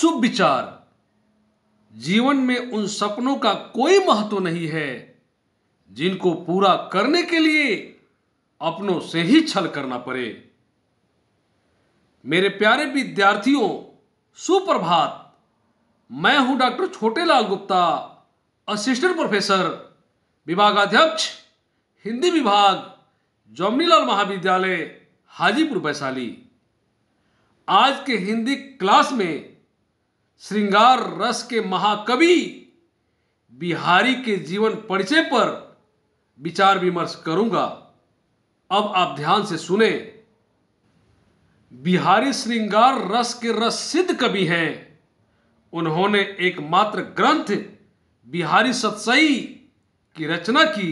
शुभ विचार जीवन में उन सपनों का कोई महत्व नहीं है जिनको पूरा करने के लिए अपनों से ही छल करना पड़े मेरे प्यारे विद्यार्थियों सुप्रभात मैं हूं doctor Chhotelal Gupta assistant professor विभागाध्यक्ष हिंदी विभाग जमनीलाल महाविद्यालय हाजीपुर वैशाली आज के हिंदी क्लास में श्रृंगार रस के महाकवि बिहारी के जीवन परिचय पर विचार विमर्श करूंगा अब आप ध्यान से सुने बिहारी श्रृंगार रस के रस सिद्ध कवि हैं उन्होंने एकमात्र ग्रंथ बिहारी सतसई की रचना की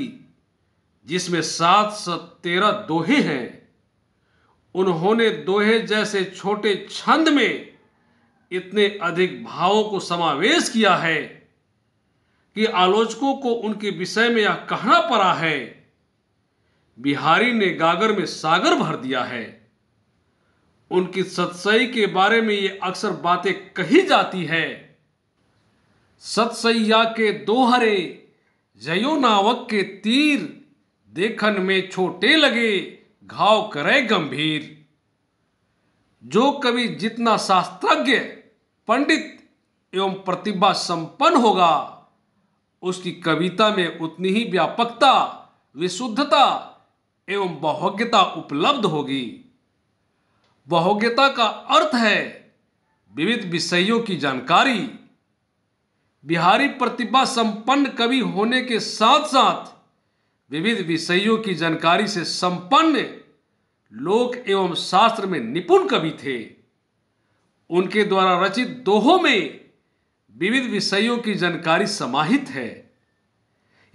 जिसमें सात सत तेरह दोहे हैं उन्होंने दोहे जैसे छोटे छंद में इतने अधिक भावों को समावेश किया है कि आलोचकों को उनके विषय में यह कहना पड़ा है बिहारी ने गागर में सागर भर दिया है उनकी सत्सई के बारे में ये अक्सर बातें कही जाती है सतसैया के दोहरे जयो नावक के तीर देखन में छोटे लगे घाव करे गंभीर जो कवि जितना शास्त्रज्ञ पंडित एवं प्रतिभा संपन्न होगा उसकी कविता में उतनी ही व्यापकता विशुद्धता एवं बहोग्यता उपलब्ध होगी बहोग्यता का अर्थ है विविध विषयों की जानकारी बिहारी प्रतिभा संपन्न कवि होने के साथ साथ विविध विषयों की जानकारी से संपन्न लोक एवं शास्त्र में निपुण कवि थे उनके द्वारा रचित दोहों में विविध विषयों की जानकारी समाहित है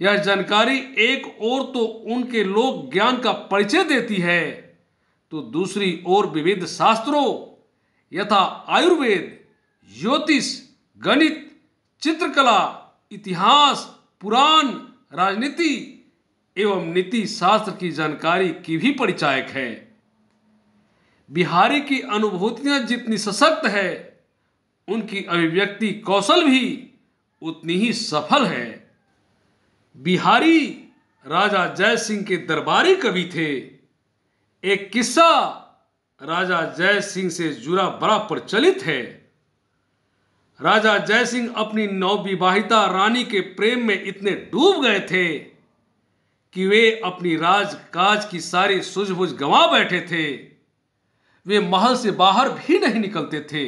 यह जानकारी एक ओर तो उनके लोक ज्ञान का परिचय देती है तो दूसरी ओर विविध शास्त्रों यथा आयुर्वेद ज्योतिष गणित चित्रकला इतिहास पुराण राजनीति एवं नीति शास्त्र की जानकारी की भी परिचायक है बिहारी की अनुभूतियां जितनी सशक्त है उनकी अभिव्यक्ति कौशल भी उतनी ही सफल है बिहारी राजा जय सिंह के दरबारी कवि थे एक किस्सा राजा जय सिंह से जुड़ा बड़ा प्रचलित है राजा जय सिंह अपनी नवविवाहिता रानी के प्रेम में इतने डूब गए थे कि वे अपनी राजकाज की सारी सूझबूझ गंवा बैठे थे वे महल से बाहर भी नहीं निकलते थे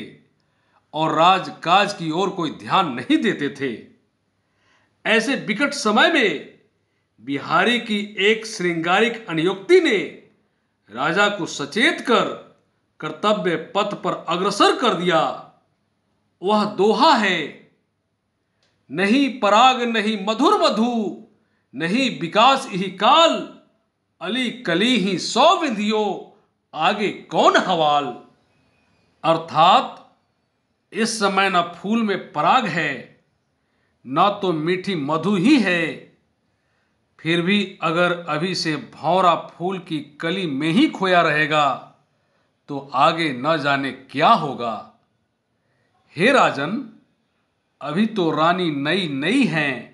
और राजकाज की ओर कोई ध्यान नहीं देते थे ऐसे विकट समय में बिहारी की एक श्रृंगारिक अनियुक्ति ने राजा को सचेत कर कर्तव्य पथ पर अग्रसर कर दिया वह दोहा है नहीं पराग नहीं मधुर मधु नहीं विकास ही काल अली कली ही सौ विधियों आगे कौन हवाल अर्थात इस समय न फूल में पराग है न तो मीठी मधु ही है फिर भी अगर अभी से भौरा फूल की कली में ही खोया रहेगा तो आगे न जाने क्या होगा हे राजन अभी तो रानी नई नई हैं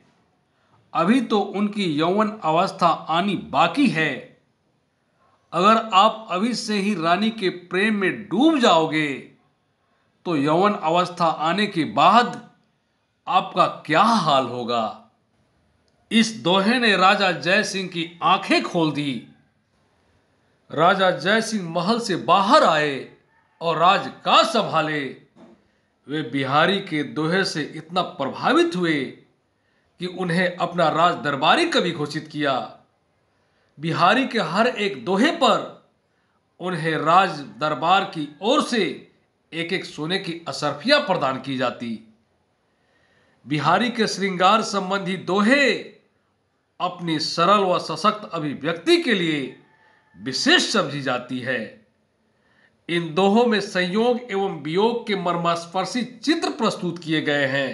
अभी तो उनकी यौवन अवस्था आनी बाकी है अगर आप अभी से ही रानी के प्रेम में डूब जाओगे तो यौवन अवस्था आने के बाद आपका क्या हाल होगा इस दोहे ने राजा जय सिंह की आंखें खोल दी राजा जय सिंह महल से बाहर आए और राज का संभाले वे बिहारी के दोहे से इतना प्रभावित हुए कि उन्हें अपना राज दरबारी कवि घोषित किया बिहारी के हर एक दोहे पर उन्हें राज दरबार की ओर से एक एक सोने की असरफिया प्रदान की जाती बिहारी के श्रृंगार संबंधी दोहे अपनी सरल व सशक्त अभिव्यक्ति के लिए विशेष समझी जाती है इन दोहों में संयोग एवं वियोग के मर्मास्पर्शी चित्र प्रस्तुत किए गए हैं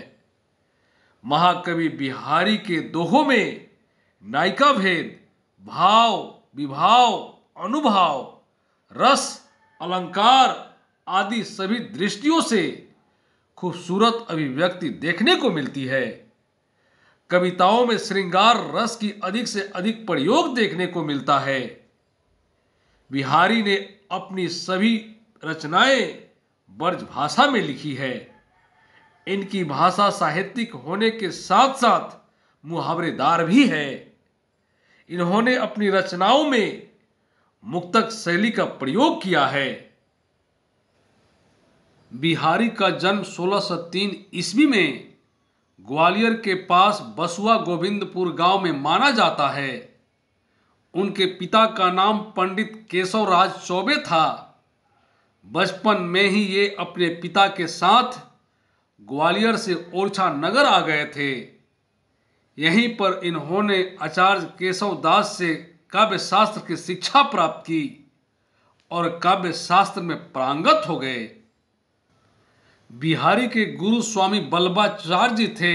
महाकवि बिहारी के दोहों में नायिका भेद भाव विभाव अनुभाव रस अलंकार आदि सभी दृष्टियों से खूबसूरत अभिव्यक्ति देखने को मिलती है कविताओं में श्रृंगार रस की अधिक से अधिक प्रयोग देखने को मिलता है बिहारी ने अपनी सभी रचनाएं ब्रज भाषा में लिखी है इनकी भाषा साहित्यिक होने के साथ साथ मुहावरेदार भी है इन्होंने अपनी रचनाओं में मुक्तक शैली का प्रयोग किया है बिहारी का जन्म 1603 ईस्वी में ग्वालियर के पास बसुआ गोविंदपुर गांव में माना जाता है उनके पिता का नाम पंडित केशवराज चौबे था बचपन में ही ये अपने पिता के साथ ग्वालियर से ओरछा नगर आ गए थे यहीं पर इन्होंने आचार्य केशव दास से काव्य शास्त्र की शिक्षा प्राप्त की और काव्य शास्त्र में प्रांगत हो गए बिहारी के गुरु स्वामी बल्बाचार्य जी थे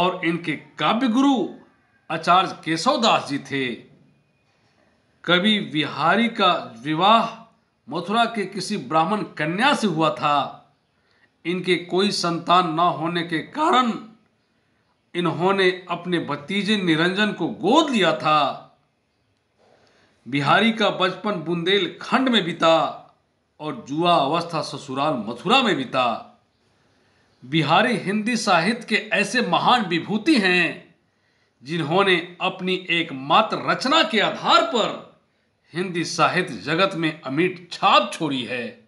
और इनके काव्य गुरु आचार्य केशव दास जी थे कवि बिहारी का विवाह मथुरा के किसी ब्राह्मण कन्या से हुआ था इनके कोई संतान न होने के कारण इन्होंने अपने भतीजे निरंजन को गोद लिया था बिहारी का बचपन बुंदेलखंड में बिता और जुआ अवस्था ससुराल मथुरा में बिता बिहारी हिंदी साहित्य के ऐसे महान विभूति हैं जिन्होंने अपनी एकमात्र रचना के आधार पर हिंदी साहित्य जगत में अमिट छाप छोड़ी है